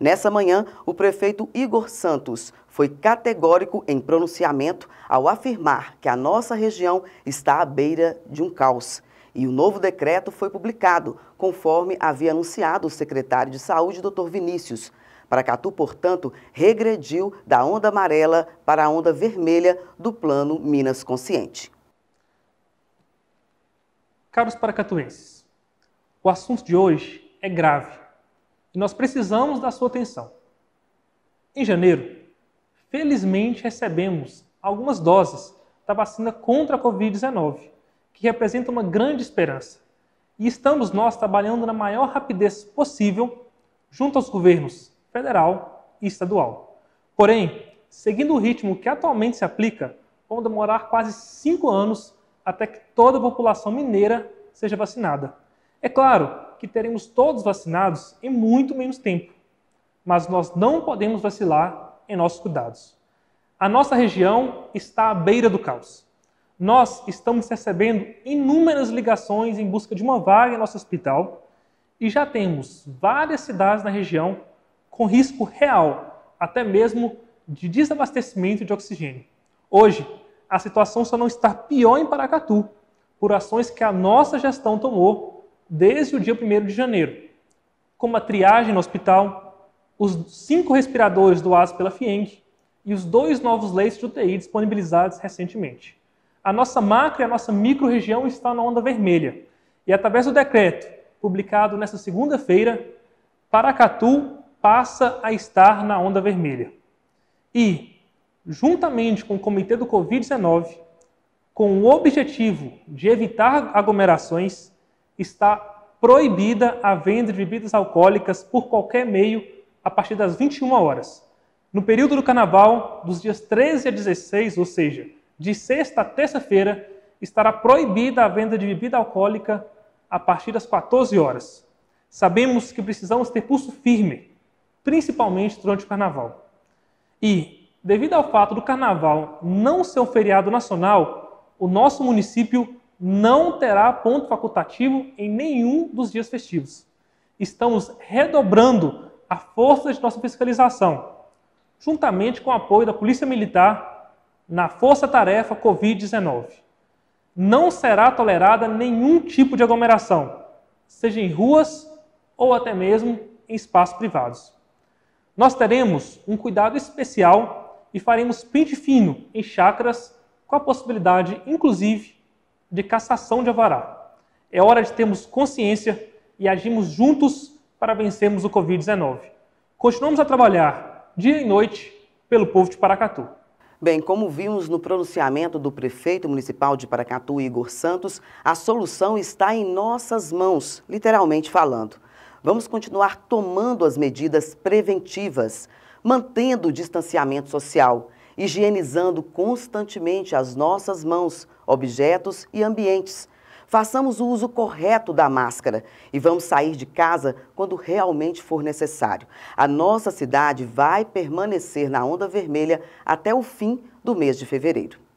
Nessa manhã, o prefeito Igor Santos foi categórico em pronunciamento ao afirmar que a nossa região está à beira de um caos. E o novo decreto foi publicado, conforme havia anunciado o secretário de Saúde, Dr. Vinícius. Paracatu, portanto, regrediu da onda amarela para a onda vermelha do Plano Minas Consciente. Caros paracatuenses, o assunto de hoje é grave nós precisamos da sua atenção. Em janeiro, felizmente recebemos algumas doses da vacina contra a Covid-19, que representa uma grande esperança. E estamos nós trabalhando na maior rapidez possível junto aos governos federal e estadual. Porém, seguindo o ritmo que atualmente se aplica, vão demorar quase cinco anos até que toda a população mineira seja vacinada. É claro que teremos todos vacinados em muito menos tempo, mas nós não podemos vacilar em nossos cuidados. A nossa região está à beira do caos. Nós estamos recebendo inúmeras ligações em busca de uma vaga em nosso hospital e já temos várias cidades na região com risco real, até mesmo de desabastecimento de oxigênio. Hoje, a situação só não está pior em Paracatu, por ações que a nossa gestão tomou desde o dia 1 de janeiro, como a triagem no hospital, os cinco respiradores doados pela FIENG e os dois novos leitos de UTI disponibilizados recentemente. A nossa macro e a nossa micro-região está na onda vermelha. E através do decreto publicado nesta segunda-feira, Paracatu passa a estar na onda vermelha. E, juntamente com o Comitê do Covid-19, com o objetivo de evitar aglomerações, está proibida a venda de bebidas alcoólicas por qualquer meio a partir das 21 horas. No período do carnaval, dos dias 13 a 16, ou seja, de sexta a terça-feira, estará proibida a venda de bebida alcoólica a partir das 14 horas. Sabemos que precisamos ter pulso firme, principalmente durante o carnaval. E, devido ao fato do carnaval não ser um feriado nacional, o nosso município não terá ponto facultativo em nenhum dos dias festivos. Estamos redobrando a força de nossa fiscalização, juntamente com o apoio da Polícia Militar na Força Tarefa Covid-19. Não será tolerada nenhum tipo de aglomeração, seja em ruas ou até mesmo em espaços privados. Nós teremos um cuidado especial e faremos pente fino em chácaras, com a possibilidade, inclusive, de cassação de avará. É hora de termos consciência e agirmos juntos para vencermos o Covid-19. Continuamos a trabalhar dia e noite pelo povo de Paracatu. Bem, como vimos no pronunciamento do prefeito municipal de Paracatu, Igor Santos, a solução está em nossas mãos, literalmente falando. Vamos continuar tomando as medidas preventivas, mantendo o distanciamento social higienizando constantemente as nossas mãos, objetos e ambientes. Façamos o uso correto da máscara e vamos sair de casa quando realmente for necessário. A nossa cidade vai permanecer na onda vermelha até o fim do mês de fevereiro.